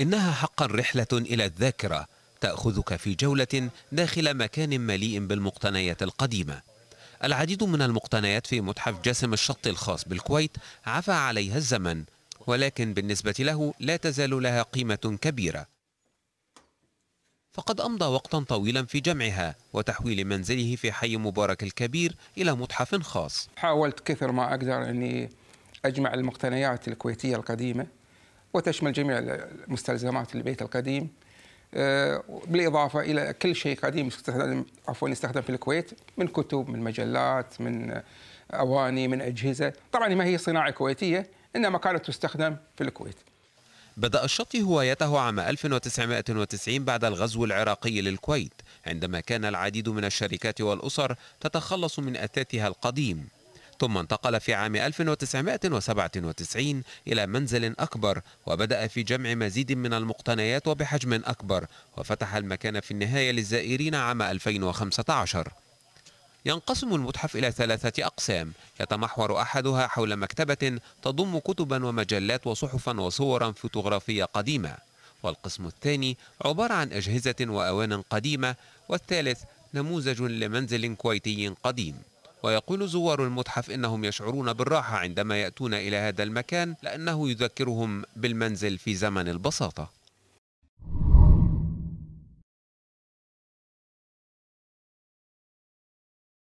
إنها حقا رحلة إلى الذاكرة تأخذك في جولة داخل مكان مليء بالمقتنيات القديمة العديد من المقتنيات في متحف جاسم الشط الخاص بالكويت عفى عليها الزمن ولكن بالنسبة له لا تزال لها قيمة كبيرة فقد أمضى وقتا طويلا في جمعها وتحويل منزله في حي مبارك الكبير إلى متحف خاص حاولت كثر ما أقدر أني أجمع المقتنيات الكويتية القديمة وتشمل جميع المستلزمات البيت القديم آه، بالإضافة إلى كل شيء قديم يستخدم عفوا يستخدم في الكويت من كتب من مجلات من أواني من أجهزة طبعا ما هي صناعة كويتية إنما كانت تستخدم في الكويت بدأ الشطي هوايته عام 1990 بعد الغزو العراقي للكويت عندما كان العديد من الشركات والأسر تتخلص من أثاثها القديم ثم انتقل في عام 1997 إلى منزل أكبر وبدأ في جمع مزيد من المقتنيات وبحجم أكبر وفتح المكان في النهاية للزائرين عام 2015 ينقسم المتحف إلى ثلاثة أقسام يتمحور أحدها حول مكتبة تضم كتبا ومجلات وصحفا وصورا فوتوغرافية قديمة والقسم الثاني عبارة عن أجهزة وأوان قديمة والثالث نموذج لمنزل كويتي قديم ويقول زوار المتحف إنهم يشعرون بالراحة عندما يأتون إلى هذا المكان لأنه يذكرهم بالمنزل في زمن البساطة